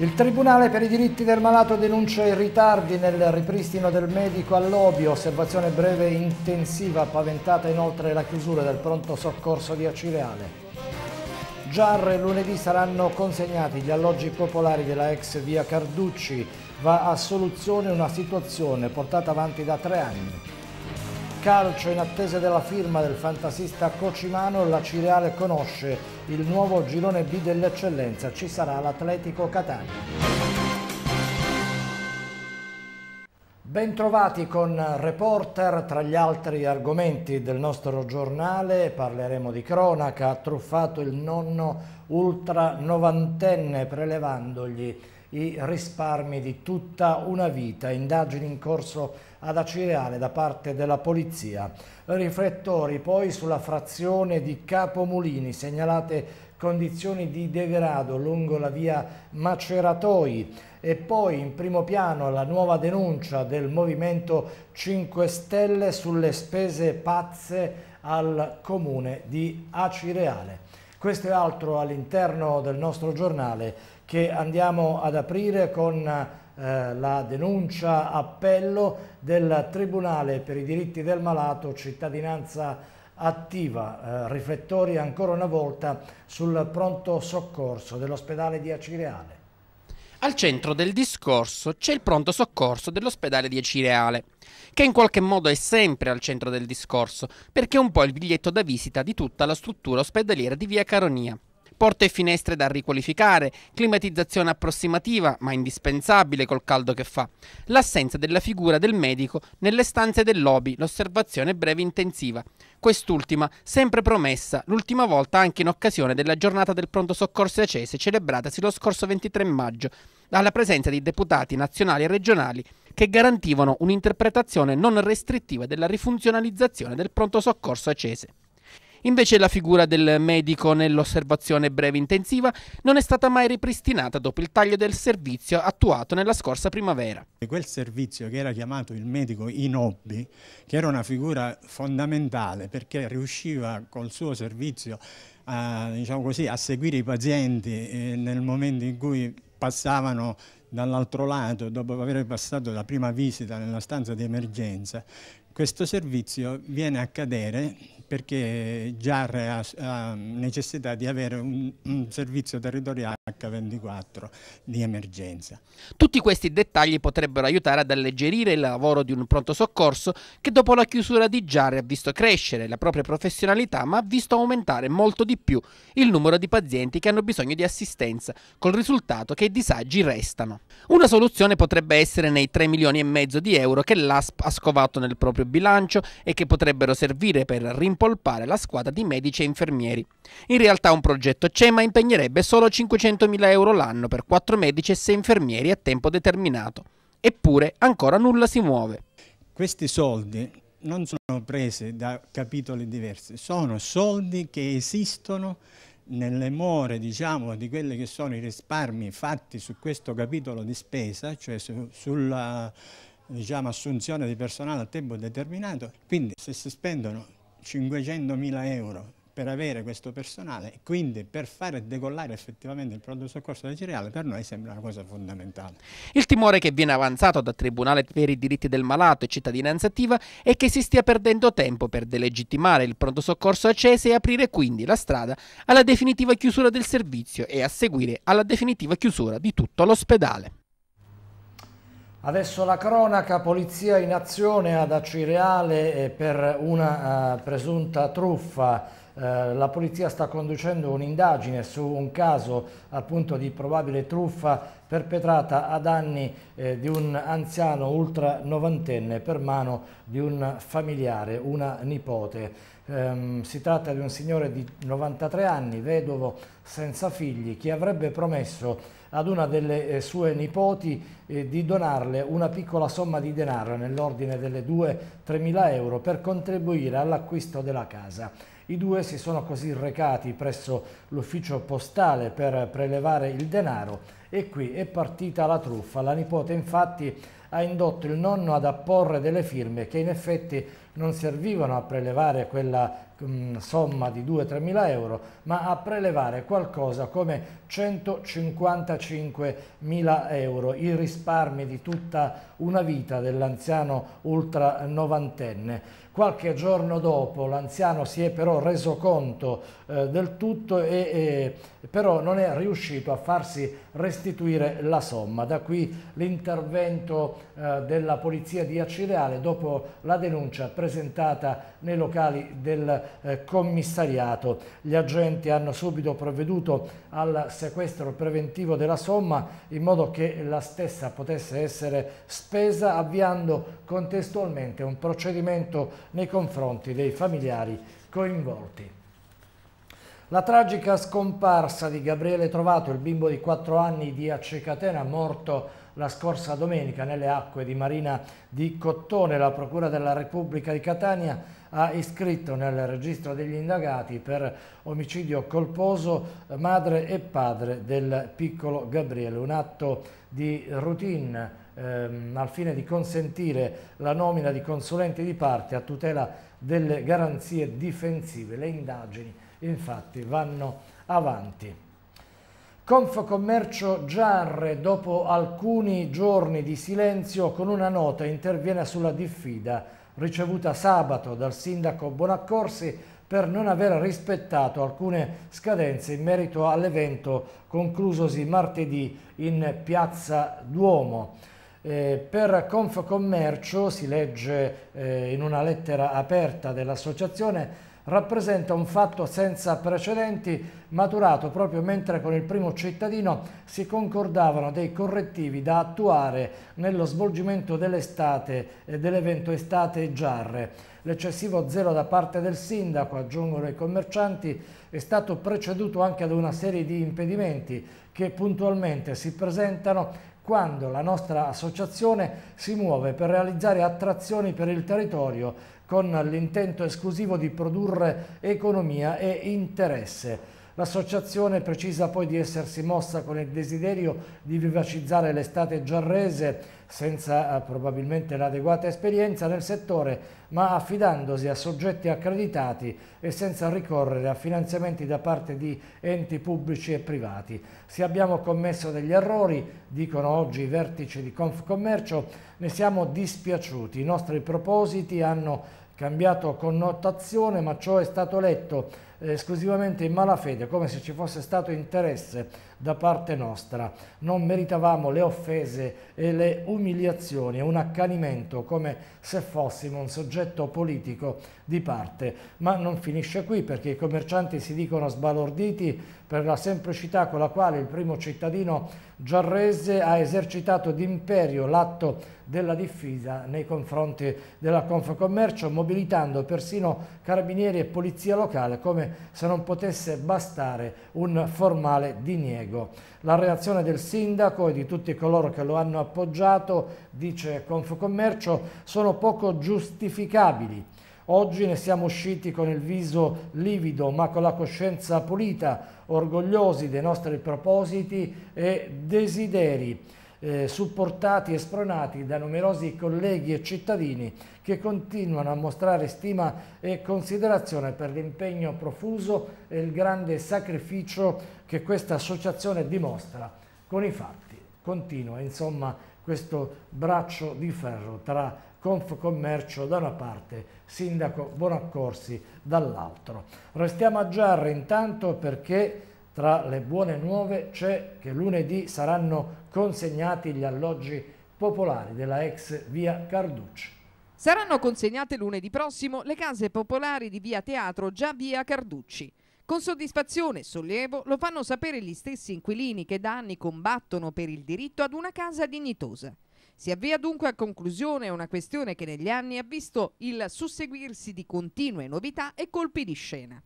Il Tribunale per i diritti del malato denuncia i ritardi nel ripristino del medico a osservazione breve e intensiva, paventata inoltre la chiusura del pronto soccorso di Acireale. Giarre lunedì saranno consegnati gli alloggi popolari della ex via Carducci, va a soluzione una situazione portata avanti da tre anni. Calcio in attesa della firma del fantasista Cocimano, la Cireale conosce il nuovo girone B dell'eccellenza, ci sarà l'Atletico Catania. Bentrovati con Reporter, tra gli altri argomenti del nostro giornale parleremo di cronaca, ha truffato il nonno ultra novantenne prelevandogli i risparmi di tutta una vita. Indagini in corso ad Acireale da parte della polizia. Riflettori poi sulla frazione di Capomulini, segnalate condizioni di degrado lungo la via Maceratoi e poi in primo piano la nuova denuncia del Movimento 5 Stelle sulle spese pazze al comune di Acireale. Questo è altro all'interno del nostro giornale che andiamo ad aprire con eh, la denuncia appello del Tribunale per i diritti del malato cittadinanza attiva, eh, riflettori ancora una volta sul pronto soccorso dell'ospedale di Acireale. Al centro del discorso c'è il pronto soccorso dell'ospedale di Acireale, che in qualche modo è sempre al centro del discorso, perché è un po' il biglietto da visita di tutta la struttura ospedaliera di Via Caronia porte e finestre da riqualificare, climatizzazione approssimativa ma indispensabile col caldo che fa, l'assenza della figura del medico nelle stanze del lobby, l'osservazione breve intensiva. Quest'ultima sempre promessa, l'ultima volta anche in occasione della giornata del pronto soccorso acese celebratasi lo scorso 23 maggio, alla presenza di deputati nazionali e regionali che garantivano un'interpretazione non restrittiva della rifunzionalizzazione del pronto soccorso acese. Invece la figura del medico nell'osservazione breve intensiva non è stata mai ripristinata dopo il taglio del servizio attuato nella scorsa primavera. Quel servizio che era chiamato il medico in hobby, che era una figura fondamentale perché riusciva col suo servizio a, diciamo così, a seguire i pazienti eh, nel momento in cui passavano dall'altro lato, dopo aver passato la prima visita nella stanza di emergenza, questo servizio viene a cadere perché JAR ha, ha necessità di avere un, un servizio territoriale H24 di emergenza. Tutti questi dettagli potrebbero aiutare ad alleggerire il lavoro di un pronto soccorso che dopo la chiusura di JAR ha visto crescere la propria professionalità ma ha visto aumentare molto di più il numero di pazienti che hanno bisogno di assistenza, col risultato che i disagi restano. Una soluzione potrebbe essere nei 3 milioni e mezzo di euro che l'ASP ha scovato nel proprio bilancio e che potrebbero servire per rimpiazzare rimpolpare la squadra di medici e infermieri. In realtà un progetto c'è ma impegnerebbe solo 500.000 euro l'anno per 4 medici e 6 infermieri a tempo determinato. Eppure ancora nulla si muove. Questi soldi non sono presi da capitoli diversi, sono soldi che esistono nelle more diciamo, di quelli che sono i risparmi fatti su questo capitolo di spesa, cioè su, sulla diciamo, assunzione di personale a tempo determinato, quindi se si spendono 500.000 euro per avere questo personale e quindi per fare decollare effettivamente il pronto soccorso del cereale per noi sembra una cosa fondamentale. Il timore che viene avanzato dal Tribunale per i diritti del malato e cittadinanza attiva è che si stia perdendo tempo per delegittimare il pronto soccorso a e aprire quindi la strada alla definitiva chiusura del servizio e a seguire alla definitiva chiusura di tutto l'ospedale. Adesso la cronaca, polizia in azione ad Acireale eh, per una eh, presunta truffa. Eh, la polizia sta conducendo un'indagine su un caso appunto di probabile truffa perpetrata a danni eh, di un anziano ultra novantenne per mano di un familiare, una nipote. Eh, si tratta di un signore di 93 anni, vedovo senza figli, che avrebbe promesso ad una delle eh, sue nipoti eh, di donarle una piccola somma di denaro nell'ordine delle 2-3 mila euro per contribuire all'acquisto della casa. I due si sono così recati presso l'ufficio postale per prelevare il denaro e qui è partita la truffa. La nipote infatti ha indotto il nonno ad apporre delle firme che in effetti non servivano a prelevare quella mm, somma di 2-3 mila euro, ma a prelevare qualcosa come 155 mila euro, i risparmi di tutta una vita dell'anziano ultra novantenne. Qualche giorno dopo l'anziano si è però reso conto eh, del tutto e, e però non è riuscito a farsi restituire la somma. Da qui l'intervento eh, della polizia di Acireale dopo la denuncia presentata nei locali del eh, commissariato. Gli agenti hanno subito provveduto al sequestro preventivo della somma in modo che la stessa potesse essere spesa avviando contestualmente un procedimento nei confronti dei familiari coinvolti. La tragica scomparsa di Gabriele Trovato, il bimbo di 4 anni di Accecatena, morto la scorsa domenica nelle acque di Marina di Cottone, la Procura della Repubblica di Catania ha iscritto nel registro degli indagati per omicidio colposo madre e padre del piccolo Gabriele, un atto di routine ehm, al fine di consentire la nomina di consulenti di parte a tutela delle garanzie difensive. Le indagini infatti vanno avanti. Confcommercio Giarre, dopo alcuni giorni di silenzio, con una nota interviene sulla diffida ricevuta sabato dal sindaco Bonaccorsi per non aver rispettato alcune scadenze in merito all'evento conclusosi martedì in Piazza Duomo. Eh, per Confcommercio, si legge eh, in una lettera aperta dell'associazione, rappresenta un fatto senza precedenti maturato proprio mentre con il primo cittadino si concordavano dei correttivi da attuare nello svolgimento dell'estate e eh, dell'evento estate giarre. L'eccessivo zelo da parte del sindaco, aggiungono i commercianti, è stato preceduto anche da una serie di impedimenti che puntualmente si presentano quando la nostra associazione si muove per realizzare attrazioni per il territorio con l'intento esclusivo di produrre economia e interesse. L'associazione precisa poi di essersi mossa con il desiderio di vivacizzare l'estate giarrese senza eh, probabilmente l'adeguata esperienza nel settore, ma affidandosi a soggetti accreditati e senza ricorrere a finanziamenti da parte di enti pubblici e privati. Se abbiamo commesso degli errori, dicono oggi i vertici di Confcommercio, ne siamo dispiaciuti. I nostri propositi hanno cambiato connotazione, ma ciò è stato letto esclusivamente in malafede, come se ci fosse stato interesse da parte nostra. Non meritavamo le offese e le umiliazioni un accanimento come se fossimo un soggetto politico di parte. Ma non finisce qui perché i commercianti si dicono sbalorditi per la semplicità con la quale il primo cittadino giarrese ha esercitato d'imperio l'atto della diffida nei confronti della Confcommercio, mobilitando persino carabinieri e polizia locale come se non potesse bastare un formale diniego. La reazione del sindaco e di tutti coloro che lo hanno appoggiato, dice Confcommercio, sono poco giustificabili. Oggi ne siamo usciti con il viso livido ma con la coscienza pulita, orgogliosi dei nostri propositi e desideri eh, supportati e spronati da numerosi colleghi e cittadini che continuano a mostrare stima e considerazione per l'impegno profuso e il grande sacrificio che questa associazione dimostra con i fatti. Continua insomma questo braccio di ferro tra Confcommercio da una parte, Sindaco Buonaccorsi dall'altro. Restiamo a Giarre intanto perché tra le buone nuove c'è che lunedì saranno consegnati gli alloggi popolari della ex via Carducci. Saranno consegnate lunedì prossimo le case popolari di via Teatro già via Carducci. Con soddisfazione e sollievo lo fanno sapere gli stessi inquilini che da anni combattono per il diritto ad una casa dignitosa. Si avvia dunque a conclusione una questione che negli anni ha visto il susseguirsi di continue novità e colpi di scena.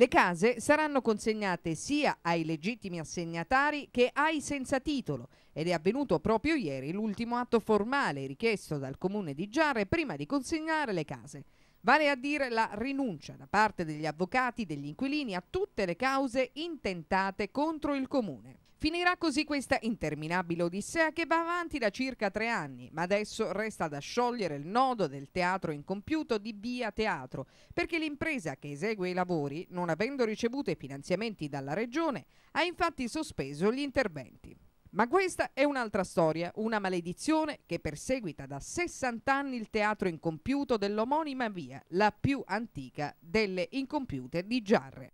Le case saranno consegnate sia ai legittimi assegnatari che ai senza titolo ed è avvenuto proprio ieri l'ultimo atto formale richiesto dal comune di Giarre prima di consegnare le case. Vale a dire la rinuncia da parte degli avvocati degli inquilini a tutte le cause intentate contro il comune. Finirà così questa interminabile odissea che va avanti da circa tre anni, ma adesso resta da sciogliere il nodo del teatro incompiuto di Via Teatro, perché l'impresa che esegue i lavori, non avendo ricevuto i finanziamenti dalla Regione, ha infatti sospeso gli interventi. Ma questa è un'altra storia, una maledizione che perseguita da 60 anni il teatro incompiuto dell'omonima via, la più antica delle incompiute di Giarre.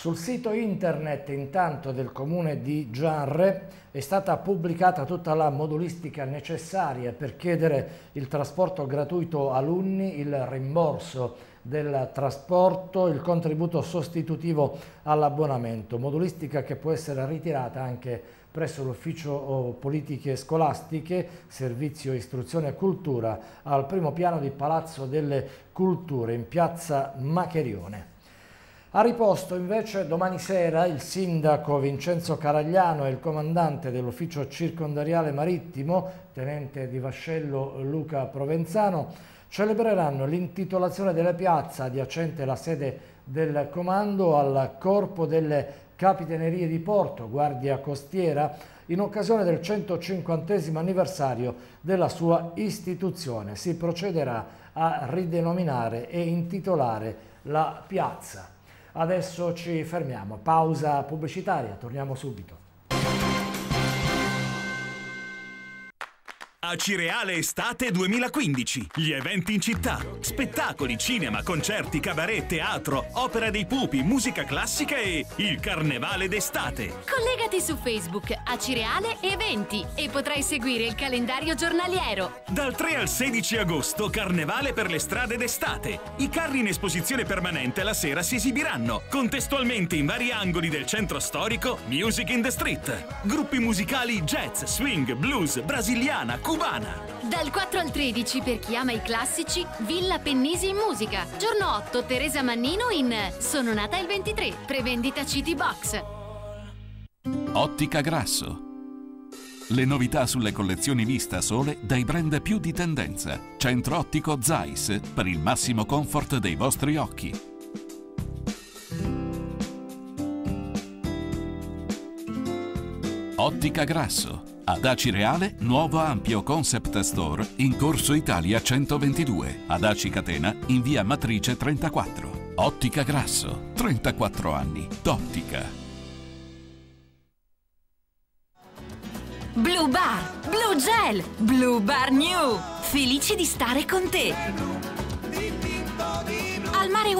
Sul sito internet intanto del comune di Giarre è stata pubblicata tutta la modulistica necessaria per chiedere il trasporto gratuito alunni, il rimborso del trasporto, il contributo sostitutivo all'abbonamento, modulistica che può essere ritirata anche presso l'ufficio oh, politiche scolastiche, servizio istruzione e cultura al primo piano di Palazzo delle Culture in piazza Macherione. A riposto invece domani sera il sindaco Vincenzo Caragliano e il comandante dell'ufficio circondariale marittimo, tenente di vascello Luca Provenzano, celebreranno l'intitolazione della piazza adiacente alla sede del comando al corpo delle capitanerie di porto, guardia costiera, in occasione del 150 anniversario della sua istituzione. Si procederà a ridenominare e intitolare la piazza. Adesso ci fermiamo, pausa pubblicitaria, torniamo subito. A Cireale Estate 2015. Gli eventi in città. Spettacoli, cinema, concerti, cabaret, teatro, opera dei pupi, musica classica e il carnevale d'estate. Collegati su Facebook a Cireale Eventi e potrai seguire il calendario giornaliero. Dal 3 al 16 agosto, carnevale per le strade d'estate. I carri in esposizione permanente la sera si esibiranno. Contestualmente in vari angoli del centro storico, Music in the Street. Gruppi musicali jazz, swing, blues, brasiliana, cubana. Dal 4 al 13 per chi ama i classici, Villa Pennisi in musica. Giorno 8 Teresa Mannino in Sono nata il 23, prevendita City Box. Ottica Grasso. Le novità sulle collezioni vista sole dai brand più di tendenza. Centro ottico Zeiss per il massimo comfort dei vostri occhi. Ottica Grasso ad Aci Reale, nuovo ampio concept store in Corso Italia 122. Ad Aci Catena, in via Matrice 34. Ottica Grasso, 34 anni. D'ottica. Blue Bar, Blue Gel, Blue Bar New. Felici di stare con te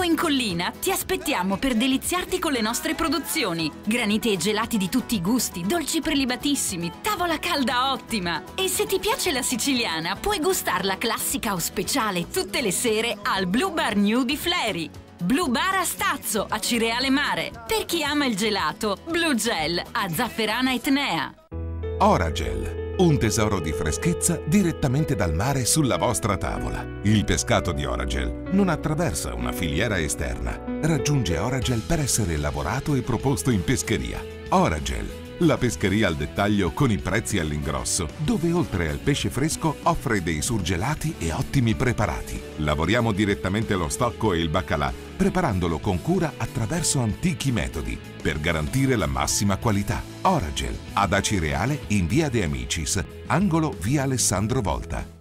in collina ti aspettiamo per deliziarti con le nostre produzioni. Granite e gelati di tutti i gusti, dolci prelibatissimi, tavola calda ottima. E se ti piace la siciliana, puoi gustarla classica o speciale tutte le sere al Blue Bar New di Fleri. Blue Bar a Stazzo, a Cireale Mare. Per chi ama il gelato, Blue Gel a Zafferana Etnea. Ora Gel. Un tesoro di freschezza direttamente dal mare sulla vostra tavola. Il pescato di Oragel non attraversa una filiera esterna. Raggiunge Oragel per essere lavorato e proposto in pescheria. Oragel la pescheria al dettaglio con i prezzi all'ingrosso, dove oltre al pesce fresco offre dei surgelati e ottimi preparati. Lavoriamo direttamente lo stocco e il baccalà, preparandolo con cura attraverso antichi metodi, per garantire la massima qualità. Oragel, ad Acireale in via De Amicis, angolo via Alessandro Volta.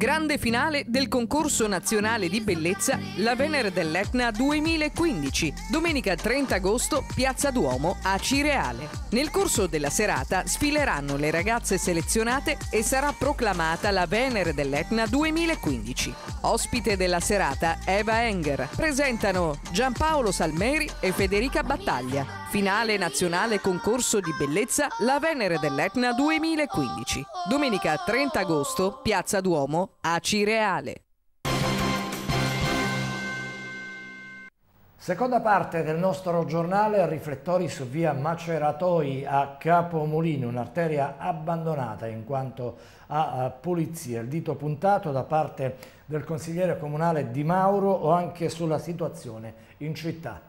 Grande finale del concorso nazionale di bellezza La Venere dell'Etna 2015, domenica 30 agosto, Piazza Duomo a Cireale. Nel corso della serata sfileranno le ragazze selezionate e sarà proclamata la Venere dell'Etna 2015. Ospite della serata Eva Enger. Presentano Giampaolo Salmeri e Federica Battaglia. Finale nazionale concorso di bellezza La Venere dell'Etna 2015. Domenica 30 agosto, Piazza Duomo, a Cireale. Seconda parte del nostro giornale riflettori su via Maceratoi a Capomolino, un'arteria abbandonata in quanto a pulizia. Il dito puntato da parte del consigliere comunale Di Mauro o anche sulla situazione in città.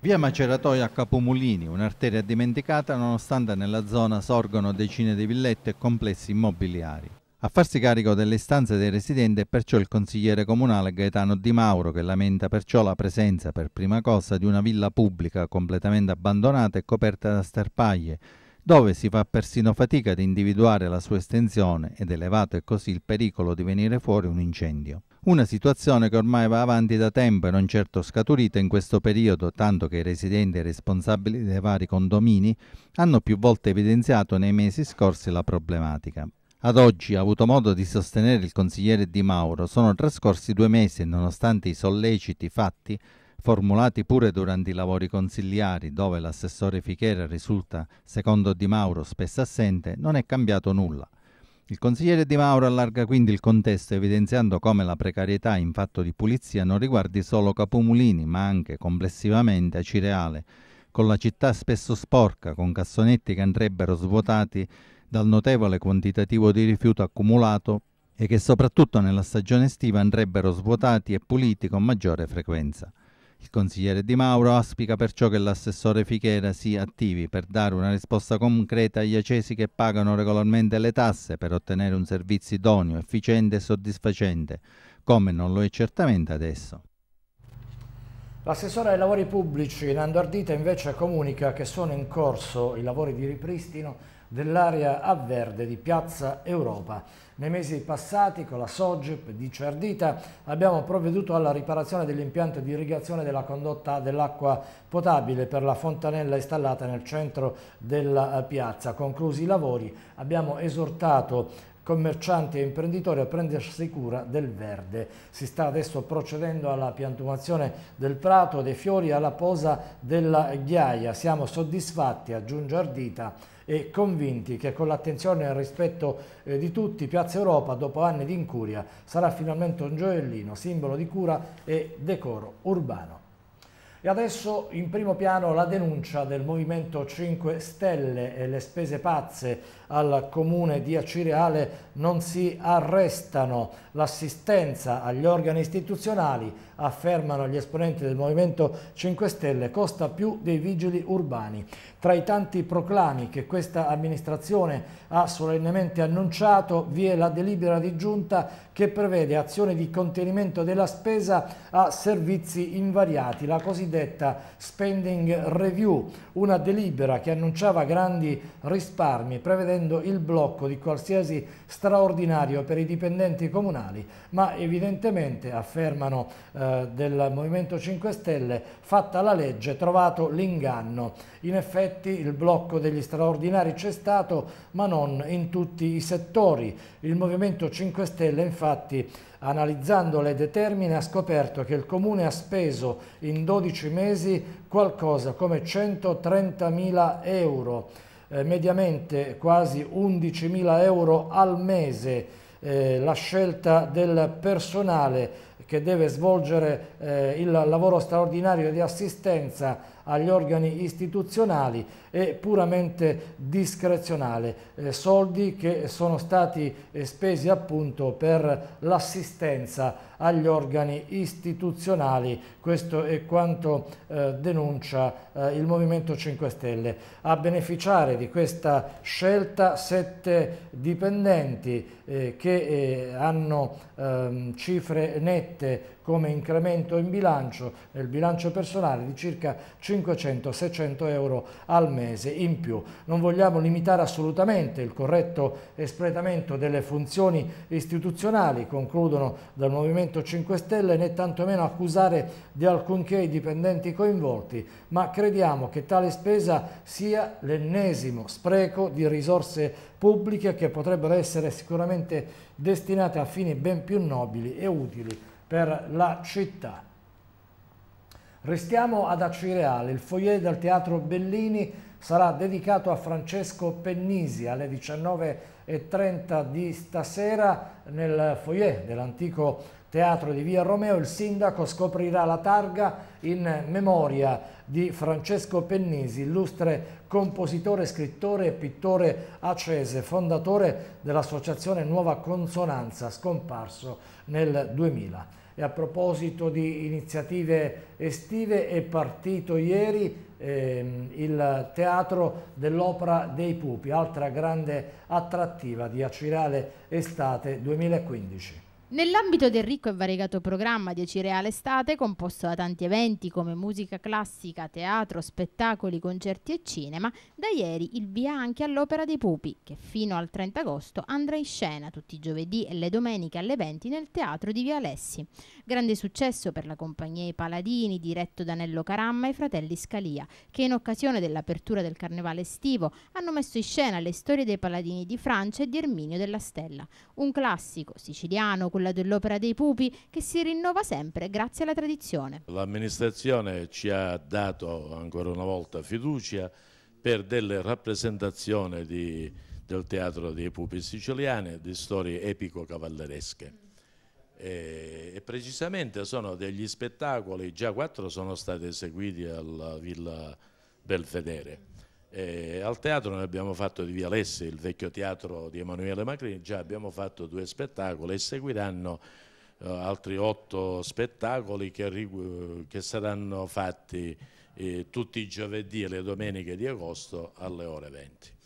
Via Maceratoia Capomulini, un'arteria dimenticata nonostante nella zona sorgono decine di villette e complessi immobiliari. A farsi carico delle istanze dei residenti è perciò il consigliere comunale Gaetano Di Mauro che lamenta perciò la presenza per prima cosa di una villa pubblica completamente abbandonata e coperta da sterpaglie, dove si fa persino fatica ad individuare la sua estensione ed elevato è così il pericolo di venire fuori un incendio. Una situazione che ormai va avanti da tempo e non certo scaturita in questo periodo, tanto che i residenti e i responsabili dei vari condomini hanno più volte evidenziato nei mesi scorsi la problematica. Ad oggi ha avuto modo di sostenere il consigliere Di Mauro, sono trascorsi due mesi e nonostante i solleciti fatti, formulati pure durante i lavori consigliari, dove l'assessore Fichera risulta, secondo Di Mauro, spesso assente, non è cambiato nulla. Il consigliere Di Mauro allarga quindi il contesto evidenziando come la precarietà in fatto di pulizia non riguardi solo Capomulini, ma anche complessivamente Acireale, con la città spesso sporca, con cassonetti che andrebbero svuotati dal notevole quantitativo di rifiuto accumulato e che soprattutto nella stagione estiva andrebbero svuotati e puliti con maggiore frequenza. Il consigliere Di Mauro auspica perciò che l'assessore Fichera si attivi per dare una risposta concreta agli accesi che pagano regolarmente le tasse per ottenere un servizio idoneo, efficiente e soddisfacente, come non lo è certamente adesso. L'assessore ai lavori pubblici Nando Ardita invece comunica che sono in corso i lavori di ripristino dell'area a verde di Piazza Europa. Nei mesi passati con la Sogep di Cerdita abbiamo provveduto alla riparazione dell'impianto di irrigazione della condotta dell'acqua potabile per la fontanella installata nel centro della eh, piazza. Conclusi i lavori abbiamo esortato commercianti e imprenditori a prendersi cura del verde. Si sta adesso procedendo alla piantumazione del prato, dei fiori, e alla posa della ghiaia. Siamo soddisfatti, aggiunge Ardita, e convinti che con l'attenzione e il rispetto eh, di tutti Piazza Europa, dopo anni di incuria, sarà finalmente un gioiellino, simbolo di cura e decoro urbano. E adesso in primo piano la denuncia del Movimento 5 Stelle e le spese pazze al comune di Acireale non si arrestano l'assistenza agli organi istituzionali, affermano gli esponenti del Movimento 5 Stelle, costa più dei vigili urbani. Tra i tanti proclami che questa amministrazione ha solennemente annunciato vi è la delibera di giunta che prevede azioni di contenimento della spesa a servizi invariati, la cosiddetta spending review, una delibera che annunciava grandi risparmi prevedendo il blocco di qualsiasi straordinario per i dipendenti comunali nazionali, ma evidentemente, affermano eh, del Movimento 5 Stelle, fatta la legge, trovato l'inganno. In effetti il blocco degli straordinari c'è stato, ma non in tutti i settori. Il Movimento 5 Stelle infatti analizzando le determine ha scoperto che il comune ha speso in 12 mesi qualcosa come 130.000 euro, eh, mediamente quasi 11.000 euro al mese eh, la scelta del personale che deve svolgere eh, il lavoro straordinario di assistenza agli organi istituzionali è puramente discrezionale, eh, soldi che sono stati eh, spesi appunto per l'assistenza agli organi istituzionali, questo è quanto eh, denuncia eh, il Movimento 5 Stelle. A beneficiare di questa scelta sette dipendenti eh, che eh, hanno ehm, cifre nette come incremento in bilancio, nel bilancio personale, di circa 500-600 euro al mese in più. Non vogliamo limitare assolutamente il corretto espletamento delle funzioni istituzionali, concludono dal Movimento 5 Stelle, né tantomeno accusare di alcunché i dipendenti coinvolti, ma crediamo che tale spesa sia l'ennesimo spreco di risorse pubbliche che potrebbero essere sicuramente destinate a fini ben più nobili e utili per la città. Restiamo ad Acireale, il foyer del Teatro Bellini sarà dedicato a Francesco Pennisi alle 19.30 di stasera nel foyer dell'antico teatro di Via Romeo. Il sindaco scoprirà la targa in memoria di Francesco Pennisi, illustre compositore, scrittore e pittore accese, fondatore dell'associazione Nuova Consonanza, scomparso nel 2000. E a proposito di iniziative estive è partito ieri ehm, il Teatro dell'Opera dei Pupi, altra grande attrattiva di Acirale Estate 2015. Nell'ambito del ricco e variegato programma 10 Reale Estate, composto da tanti eventi come musica classica, teatro, spettacoli, concerti e cinema, da ieri il via anche all'Opera dei Pupi, che fino al 30 agosto andrà in scena tutti i giovedì e le domeniche alle 20 nel teatro di Via Alessi. Grande successo per la compagnia I Paladini, diretto da Nello Caramma e i fratelli Scalia, che in occasione dell'apertura del carnevale estivo hanno messo in scena le storie dei Paladini di Francia e di Erminio della Stella, un classico siciliano quella dell'Opera dei Pupi, che si rinnova sempre grazie alla tradizione. L'amministrazione ci ha dato ancora una volta fiducia per delle rappresentazioni di, del teatro dei Pupi siciliani, di storie epico-cavalleresche. E, e, precisamente sono degli spettacoli, già quattro sono stati eseguiti alla Villa Belvedere e eh, al teatro noi abbiamo fatto di Via Lessi, il vecchio teatro di Emanuele Macrini, già abbiamo fatto due spettacoli e seguiranno eh, altri otto spettacoli che, che saranno fatti eh, tutti i giovedì e le domeniche di agosto alle ore 20.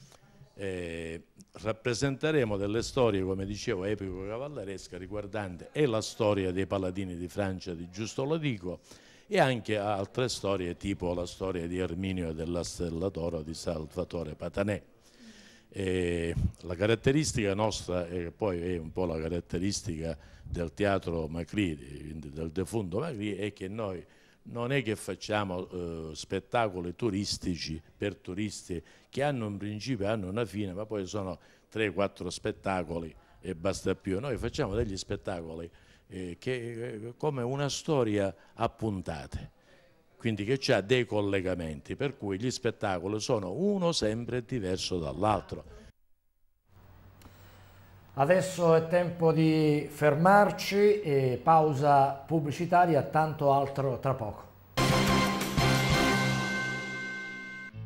E eh, rappresenteremo delle storie, come dicevo, epico-cavalleresca riguardante e la storia dei paladini di Francia di Giusto Lodico, e anche altre storie tipo la storia di Erminio e della Stella d'Oro di Salvatore Patanè. E la caratteristica nostra, e poi è un po' la caratteristica del teatro Macri, del defunto Macri, è che noi non è che facciamo eh, spettacoli turistici per turisti che hanno un principio, hanno una fine, ma poi sono 3-4 spettacoli e basta più. Noi facciamo degli spettacoli eh, che, eh, come una storia a puntate, quindi che ha dei collegamenti, per cui gli spettacoli sono uno sempre diverso dall'altro. Adesso è tempo di fermarci e pausa pubblicitaria, tanto altro tra poco.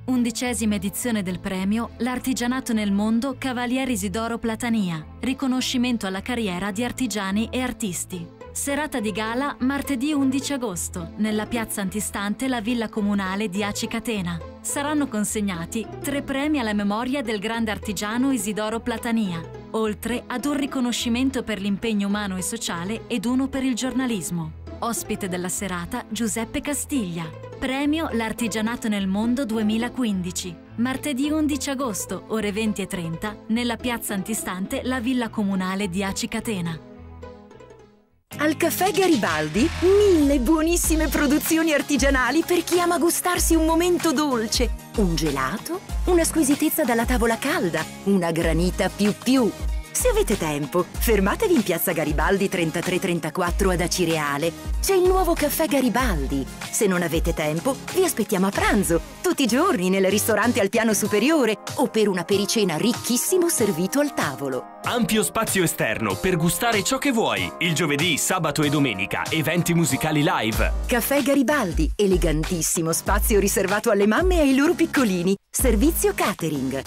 Undicesima edizione del premio L'artigianato nel mondo Cavaliere Isidoro Platania, riconoscimento alla carriera di artigiani e artisti. Serata di gala martedì 11 agosto, nella piazza antistante la villa comunale di Aci Catena. Saranno consegnati tre premi alla memoria del grande artigiano Isidoro Platania, oltre ad un riconoscimento per l'impegno umano e sociale ed uno per il giornalismo. Ospite della serata Giuseppe Castiglia, Premio L'Artigianato nel Mondo 2015. Martedì 11 agosto, ore 20 e 30, nella piazza antistante la Villa Comunale di Aci Catena. Al caffè Garibaldi, mille buonissime produzioni artigianali per chi ama gustarsi un momento dolce. Un gelato, una squisitezza dalla tavola calda, una granita più più se avete tempo, fermatevi in piazza Garibaldi 3334 ad Acireale. C'è il nuovo caffè Garibaldi. Se non avete tempo, vi aspettiamo a pranzo, tutti i giorni nel ristorante al piano superiore o per una pericena ricchissimo servito al tavolo. Ampio spazio esterno per gustare ciò che vuoi. Il giovedì, sabato e domenica, eventi musicali live. Caffè Garibaldi, elegantissimo spazio riservato alle mamme e ai loro piccolini. Servizio catering.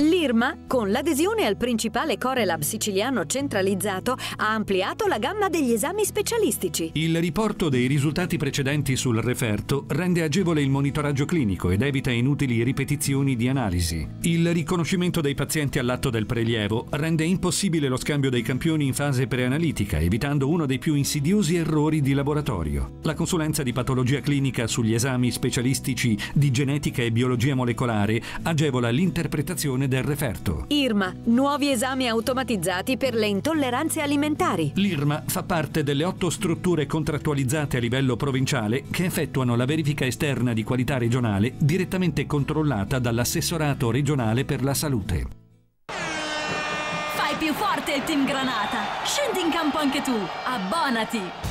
L'IRMA, con l'adesione al principale Corelab siciliano centralizzato, ha ampliato la gamma degli esami specialistici. Il riporto dei risultati precedenti sul referto rende agevole il monitoraggio clinico ed evita inutili ripetizioni di analisi. Il riconoscimento dei pazienti all'atto del prelievo rende impossibile lo scambio dei campioni in fase preanalitica, evitando uno dei più insidiosi errori di laboratorio. La consulenza di patologia clinica sugli esami specialistici di genetica e biologia molecolare agevola l'interpretazione del referto. IRMA, nuovi esami automatizzati per le intolleranze alimentari. L'IRMA fa parte delle otto strutture contrattualizzate a livello provinciale che effettuano la verifica esterna di qualità regionale direttamente controllata dall'assessorato regionale per la salute. Fai più forte il Team Granata! Scendi in campo anche tu! Abbonati!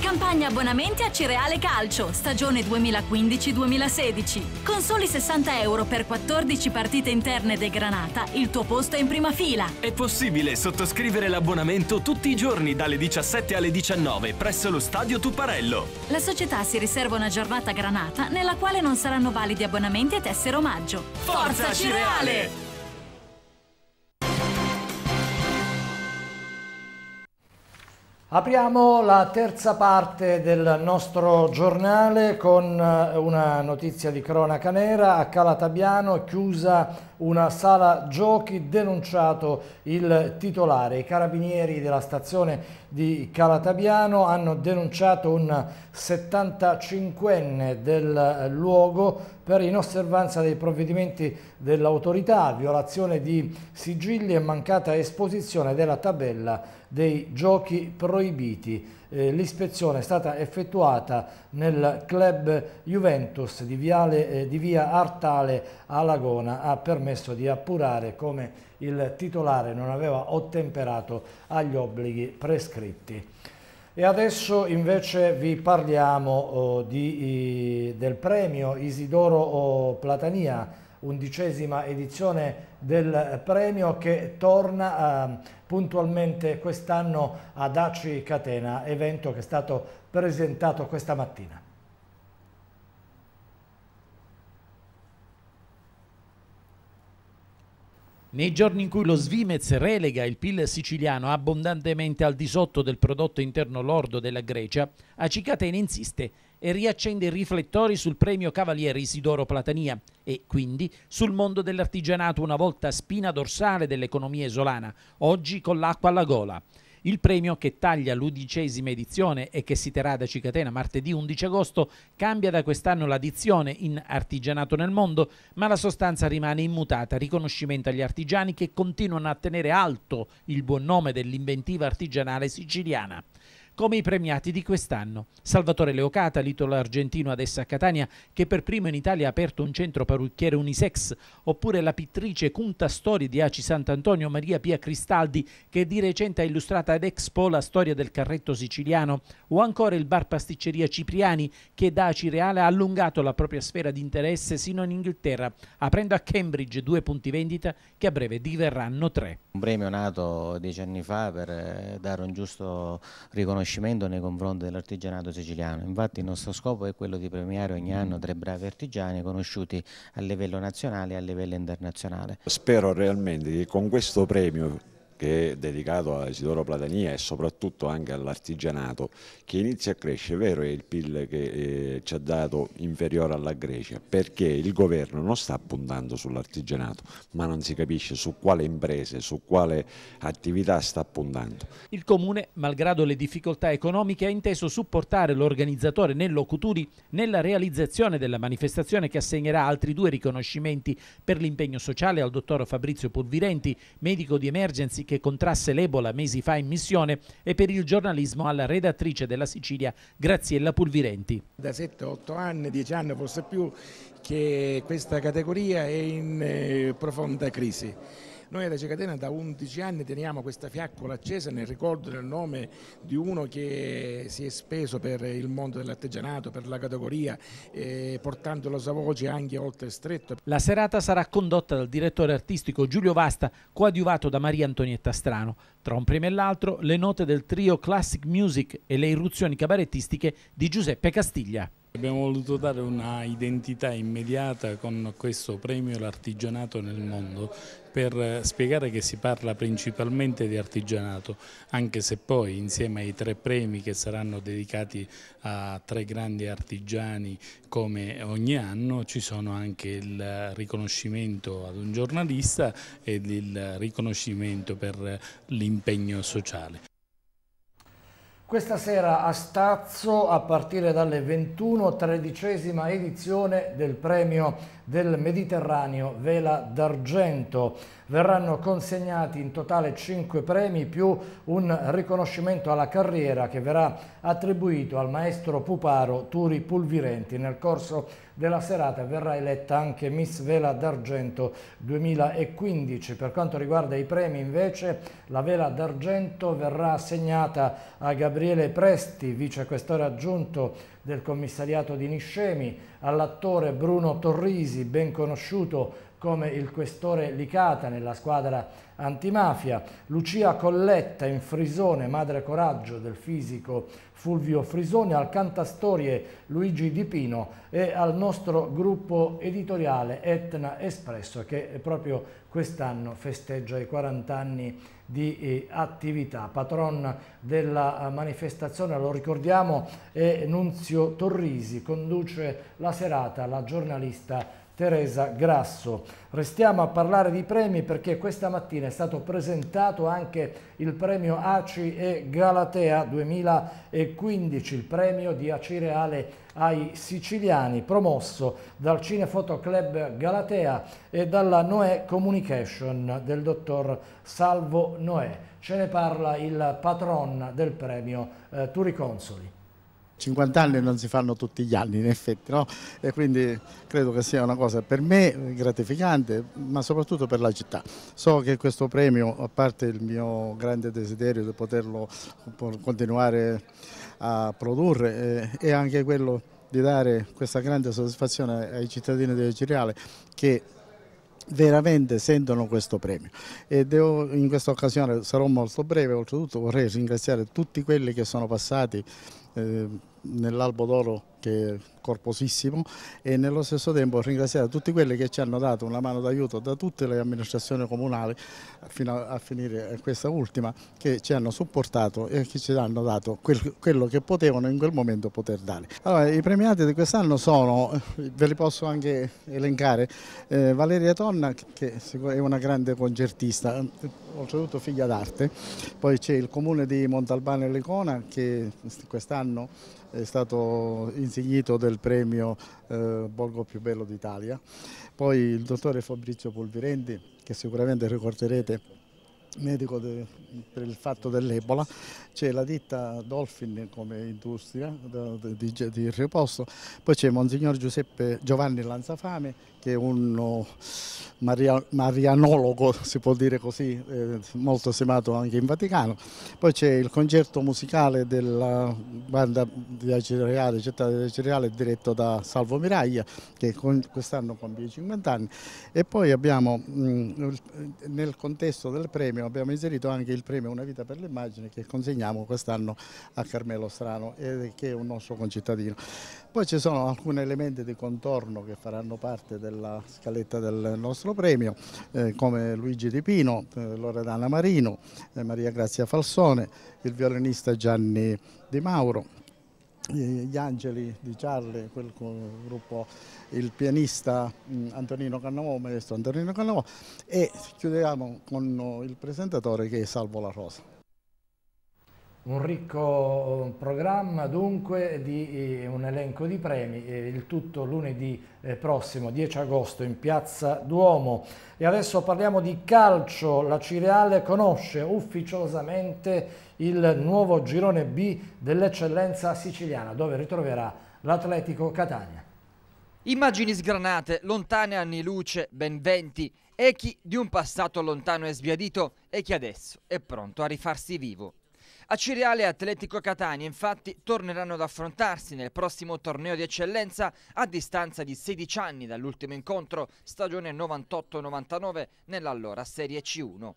Campagna abbonamenti a Cireale Calcio, stagione 2015-2016. Con soli 60 euro per 14 partite interne de Granata, il tuo posto è in prima fila. È possibile sottoscrivere l'abbonamento tutti i giorni dalle 17 alle 19 presso lo stadio Tuparello. La società si riserva una giornata Granata nella quale non saranno validi abbonamenti e tessere omaggio. Forza, Forza Cireale! Apriamo la terza parte del nostro giornale con eh, una notizia di cronaca nera. A Calatabiano chiusa una sala giochi denunciato il titolare. I carabinieri della stazione di Calatabiano hanno denunciato un 75enne del eh, luogo per inosservanza dei provvedimenti dell'autorità, violazione di sigilli e mancata esposizione della tabella dei giochi proibiti. Eh, L'ispezione è stata effettuata nel club Juventus di, Viale, eh, di via Artale a Lagona, ha permesso di appurare come il titolare non aveva ottemperato agli obblighi prescritti. E adesso invece vi parliamo oh, di, del premio Isidoro oh, Platania, undicesima edizione del premio che torna eh, puntualmente quest'anno ad Aci Catena, evento che è stato presentato questa mattina. Nei giorni in cui lo Svimez relega il PIL siciliano abbondantemente al di sotto del prodotto interno lordo della Grecia, Acicatene insiste e riaccende i riflettori sul premio Cavaliere Isidoro Platania e quindi sul mondo dell'artigianato una volta spina dorsale dell'economia isolana, oggi con l'acqua alla gola. Il premio che taglia l'undicesima edizione e che si terrà da Cicatena martedì 11 agosto cambia da quest'anno l'addizione in artigianato nel mondo, ma la sostanza rimane immutata, riconoscimento agli artigiani che continuano a tenere alto il buon nome dell'inventiva artigianale siciliana come i premiati di quest'anno. Salvatore Leocata, l'italo argentino ad essa a Catania, che per primo in Italia ha aperto un centro parrucchiere unisex, oppure la pittrice Cunta Storie di Aci Sant'Antonio Maria Pia Cristaldi, che di recente ha illustrato ad Expo la storia del carretto siciliano, o ancora il bar pasticceria Cipriani, che da Aci Reale ha allungato la propria sfera di interesse sino in Inghilterra, aprendo a Cambridge due punti vendita che a breve diverranno tre. Un premio nato dieci anni fa per eh, dare un giusto riconoscimento riconoscimento nei confronti dell'artigianato siciliano. Infatti il nostro scopo è quello di premiare ogni anno tre bravi artigiani conosciuti a livello nazionale e a livello internazionale. Spero realmente che con questo premio che è dedicato a Isidoro Platania e soprattutto anche all'artigianato che inizia a crescere, è vero è il PIL che eh, ci ha dato inferiore alla Grecia perché il governo non sta puntando sull'artigianato ma non si capisce su quale imprese, su quale attività sta puntando. Il Comune, malgrado le difficoltà economiche, ha inteso supportare l'organizzatore Nello Cuturi nella realizzazione della manifestazione che assegnerà altri due riconoscimenti per l'impegno sociale al dottor Fabrizio Purvirenti, medico di emergency che contrasse l'Ebola mesi fa in missione e per il giornalismo alla redattrice della Sicilia Graziella Pulvirenti. Da 7-8 anni, 10 anni forse più, che questa categoria è in eh, profonda crisi. Noi a Reggio Catena da 11 anni teniamo questa fiaccola accesa nel ricordo del nome di uno che si è speso per il mondo dell'artigianato, per la categoria, eh, portando la sua voce anche oltre stretto. La serata sarà condotta dal direttore artistico Giulio Vasta, coadiuvato da Maria Antonietta Strano. Tra un premio e l'altro le note del trio Classic Music e le irruzioni cabarettistiche di Giuseppe Castiglia. Abbiamo voluto dare una identità immediata con questo premio L'artigianato nel mondo per spiegare che si parla principalmente di artigianato, anche se poi insieme ai tre premi che saranno dedicati a tre grandi artigiani come ogni anno ci sono anche il riconoscimento ad un giornalista ed il riconoscimento per l'impegno sociale. Questa sera a Stazzo, a partire dalle 21, tredicesima edizione del premio del Mediterraneo Vela d'Argento. Verranno consegnati in totale 5 premi più un riconoscimento alla carriera che verrà attribuito al maestro Puparo Turi Pulvirenti nel corso della serata verrà eletta anche Miss Vela d'Argento 2015. Per quanto riguarda i premi invece la Vela d'Argento verrà assegnata a Gabriele Presti, vicequestore aggiunto del commissariato di Niscemi, all'attore Bruno Torrisi, ben conosciuto come il questore Licata nella squadra antimafia, Lucia Colletta in Frisone, madre coraggio del fisico Fulvio Frisone, al Cantastorie Luigi Di Pino e al nostro gruppo editoriale Etna Espresso che proprio quest'anno festeggia i 40 anni di eh, attività. Patron della eh, manifestazione, lo ricordiamo, è Nunzio Torrisi, conduce la serata la giornalista Teresa Grasso. Restiamo a parlare di premi perché questa mattina è stato presentato anche il premio ACI e Galatea 2015, il premio di Acireale ai siciliani promosso dal Cinefoto Club Galatea e dalla Noè Communication del dottor Salvo Noè. Ce ne parla il patron del premio eh, Turiconsoli. 50 anni non si fanno tutti gli anni in effetti, no? e quindi credo che sia una cosa per me gratificante, ma soprattutto per la città. So che questo premio, a parte il mio grande desiderio di poterlo continuare a produrre, eh, è anche quello di dare questa grande soddisfazione ai cittadini del Ciriale che veramente sentono questo premio e devo, in questa occasione sarò molto breve oltretutto vorrei ringraziare tutti quelli che sono passati eh, nell'Albo d'Oro che è corposissimo e nello stesso tempo ringraziare tutti quelli che ci hanno dato una mano d'aiuto da tutte le amministrazioni comunali fino a, a finire questa ultima che ci hanno supportato e che ci hanno dato quel, quello che potevano in quel momento poter dare. Allora, I premiati di quest'anno sono, ve li posso anche elencare, eh, Valeria Tonna che è una grande concertista, oltretutto figlia d'arte, poi c'è il comune di Montalbano e Lecona che quest'anno è stato in insignito del premio eh, Borgo più bello d'Italia. Poi il dottore Fabrizio Polvirendi, che sicuramente ricorderete, medico de, per il fatto dell'Ebola, c'è la ditta Dolphin come industria di, di, di riposto, poi c'è Monsignor Giuseppe Giovanni Lanzafame che è un maria, marianologo, si può dire così, eh, molto stimato anche in Vaticano. Poi c'è il concerto musicale della banda di Acireale, città di Acireale, diretto da Salvo Miraglia, che quest'anno compie 50 anni. E poi abbiamo, mh, mm, nel contesto del premio, abbiamo inserito anche il premio Una vita per l'immagine che consegniamo quest'anno a Carmelo Strano, eh, che è un nostro concittadino. Poi ci sono alcuni elementi di contorno che faranno parte del della scaletta del nostro premio, eh, come Luigi Di Pino, eh, Loredana Marino, eh, Maria Grazia Falsone, il violinista Gianni Di Mauro, eh, gli angeli di Charlie, quel gruppo, il pianista mm, Antonino Cannavò, maestro Antonino Cannavò e chiudiamo con il presentatore che è Salvo La Rosa. Un ricco eh, programma dunque di eh, un elenco di premi, eh, il tutto lunedì prossimo 10 agosto in piazza Duomo. E adesso parliamo di calcio, la Cireale conosce ufficiosamente il nuovo girone B dell'eccellenza siciliana dove ritroverà l'Atletico Catania. Immagini sgranate, lontane anni luce, ben venti, echi di un passato lontano e sbiadito e che adesso è pronto a rifarsi vivo. A Cireale e Atletico Catania infatti torneranno ad affrontarsi nel prossimo torneo di eccellenza a distanza di 16 anni dall'ultimo incontro stagione 98-99 nell'allora Serie C1.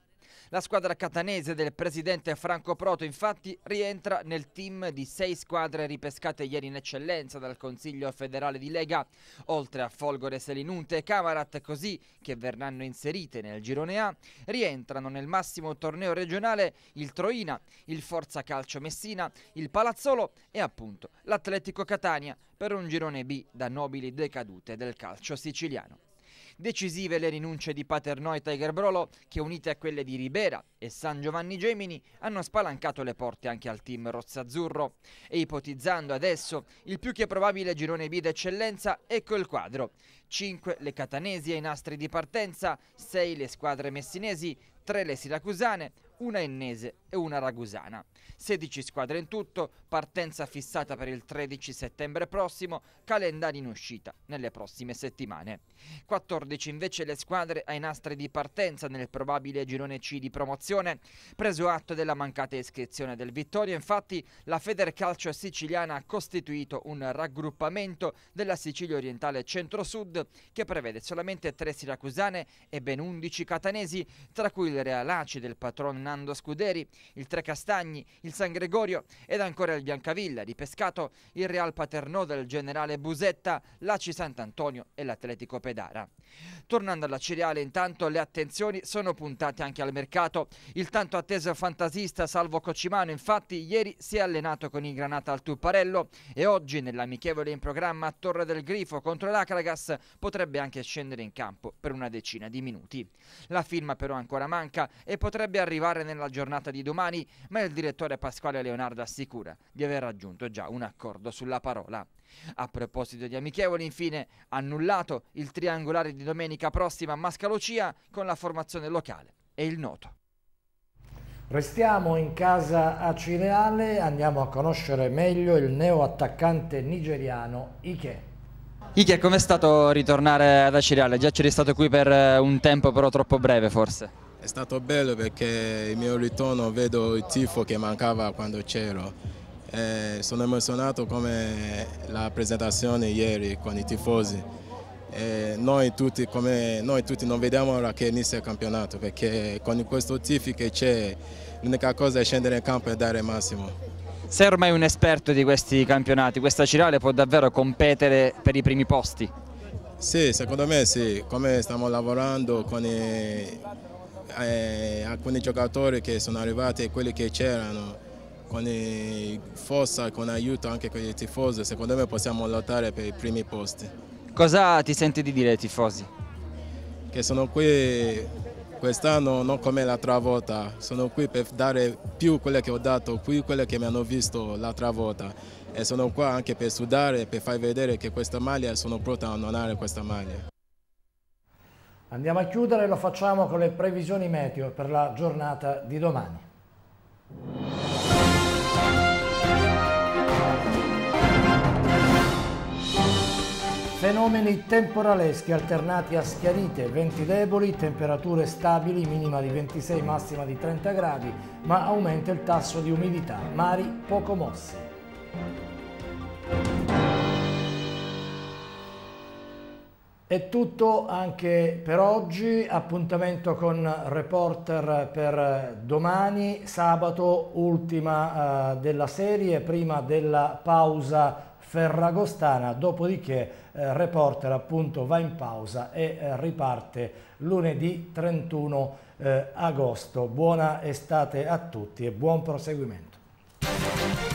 La squadra catanese del presidente Franco Proto infatti rientra nel team di sei squadre ripescate ieri in eccellenza dal Consiglio federale di Lega, oltre a Folgore, Selinunte e Camarat, così che verranno inserite nel girone A, rientrano nel massimo torneo regionale il Troina, il Forza Calcio Messina, il Palazzolo e appunto l'Atletico Catania per un girone B da nobili decadute del calcio siciliano. Decisive le rinunce di Paternò e Tiger Brolo che unite a quelle di Ribera e San Giovanni Gemini hanno spalancato le porte anche al team rozzazzurro e ipotizzando adesso il più che probabile girone B d'eccellenza ecco il quadro. 5 le catanesi ai nastri di partenza, 6 le squadre messinesi, 3 le siracusane, una ennese e una ragusana. 16 squadre in tutto, partenza fissata per il 13 settembre prossimo, calendario in uscita nelle prossime settimane. 14 invece le squadre ai nastri di partenza nel probabile girone C di promozione. Preso atto della mancata iscrizione del Vittoria, infatti, la Federcalcio siciliana ha costituito un raggruppamento della Sicilia orientale centro-sud che prevede solamente tre siracusane e ben 11 catanesi, tra cui il Realaci del patronato Fernando Scuderi, il Tre Castagni, il San Gregorio ed ancora il Biancavilla, ripescato il Real Paternò del generale Busetta, l'Aci Sant'Antonio e l'Atletico Pedara. Tornando alla cereale intanto le attenzioni sono puntate anche al mercato. Il tanto atteso fantasista Salvo Cocimano infatti ieri si è allenato con il Granata al Tupparello e oggi nell'amichevole in programma a Torre del Grifo contro l'Acragas potrebbe anche scendere in campo per una decina di minuti. La firma però ancora manca e potrebbe arrivare effettuare nella giornata di domani, ma il direttore Pasquale Leonardo assicura di aver raggiunto già un accordo sulla parola. A proposito di amichevoli, infine, annullato il triangolare di domenica prossima a Mascalocia con la formazione locale e il noto. Restiamo in casa a Cireale, andiamo a conoscere meglio il neoattaccante nigeriano Ike. Ike, com'è stato ritornare ad Acireale? Già c'eri stato qui per eh, un tempo però troppo breve forse. È stato bello perché il mio ritorno vedo il tifo che mancava quando c'ero. Eh, sono emozionato come la presentazione ieri con i tifosi. Eh, noi, tutti, come, noi, tutti, non vediamo ora che inizia il campionato perché con questo tifo che c'è l'unica cosa è scendere in campo e dare il massimo. Sei ormai un esperto di questi campionati, questa Cirale può davvero competere per i primi posti? Sì, secondo me sì, come stiamo lavorando con i eh, alcuni giocatori che sono arrivati e quelli che c'erano, con forza, con aiuto anche con i tifosi, secondo me possiamo lottare per i primi posti. Cosa ti senti di dire ai tifosi? Che sono qui quest'anno non come l'altra volta, sono qui per dare più quello che ho dato, più quello che mi hanno visto l'altra volta e sono qua anche per sudare, per far vedere che questa maglia sono pronta a onorare questa maglia. Andiamo a chiudere, e lo facciamo con le previsioni meteo per la giornata di domani. Fenomeni temporaleschi alternati a schiarite, venti deboli, temperature stabili, minima di 26, massima di 30 gradi, ma aumenta il tasso di umidità, mari poco mossi. È tutto anche per oggi, appuntamento con Reporter per domani, sabato, ultima eh, della serie, prima della pausa ferragostana, dopodiché eh, Reporter appunto va in pausa e eh, riparte lunedì 31 agosto. Buona estate a tutti e buon proseguimento.